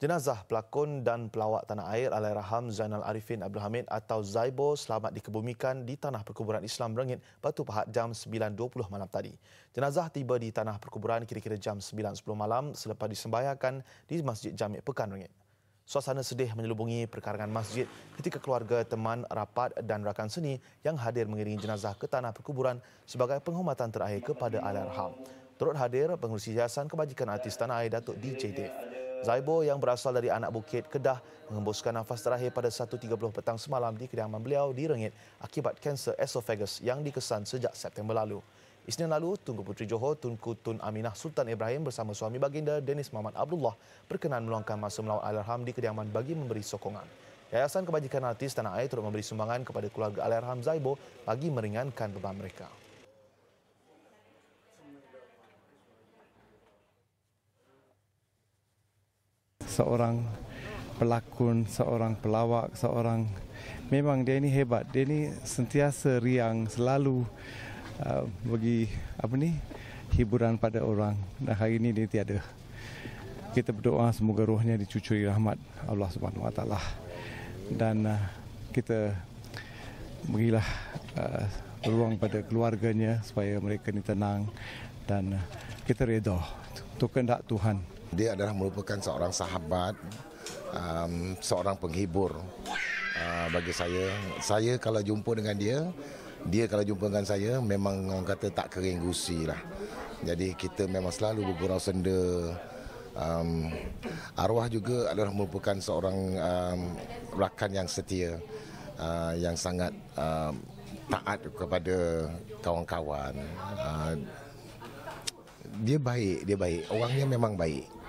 Jenazah pelakon dan pelawak tanah air Raham Zainal Arifin Abdul Hamid atau Zaibo selamat dikebumikan di Tanah Perkuburan Islam Rengit Batu Pahat jam 9.20 malam tadi. Jenazah tiba di Tanah Perkuburan kira-kira jam 9.10 malam selepas disembahyakan di Masjid Jamik Pekan Rengit. Suasana sedih menyelubungi perkarangan masjid ketika keluarga, teman, rapat dan rakan seni yang hadir mengiringi jenazah ke Tanah Perkuburan sebagai penghormatan terakhir kepada Raham. Turut hadir pengurusi Yayasan Kebajikan Artis Tanah Air Datuk DJ Dave. Zaibo yang berasal dari Anak Bukit, Kedah, mengembuskan nafas terakhir pada 1.30 petang semalam di kediaman beliau di Rengit akibat kanser esophagus yang dikesan sejak September lalu. Isnin lalu, Tunku Puteri Johor, Tunku Tun Aminah Sultan Ibrahim bersama suami baginda Dennis Muhammad Abdullah berkenan meluangkan masa melawat Alarham di kediaman bagi memberi sokongan. Yayasan Kebajikan Artis Tanah Air turut memberi sumbangan kepada keluarga al Alarham Zaibo bagi meringankan beban mereka. seorang pelakon, seorang pelawak, seorang memang dia ini hebat. Dia ini sentiasa riang, selalu uh, bagi apa ni hiburan pada orang. Dan hari ini dia tiada. Kita berdoa semoga rohnya dicucuri rahmat Allah Subhanahu Wa Taala dan uh, kita berilah uh, ruang pada keluarganya supaya mereka ini tenang dan uh, kita redoh untuk kehendak Tuhan. Dia adalah merupakan seorang sahabat, um, seorang penghibur uh, bagi saya. Saya kalau jumpa dengan dia, dia kalau jumpa dengan saya memang orang kata tak kering gusi lah. Jadi kita memang selalu bergurau senda. Um, arwah juga adalah merupakan seorang um, rakan yang setia, uh, yang sangat um, taat kepada kawan-kawan. Uh, dia baik, dia baik. Orangnya memang baik.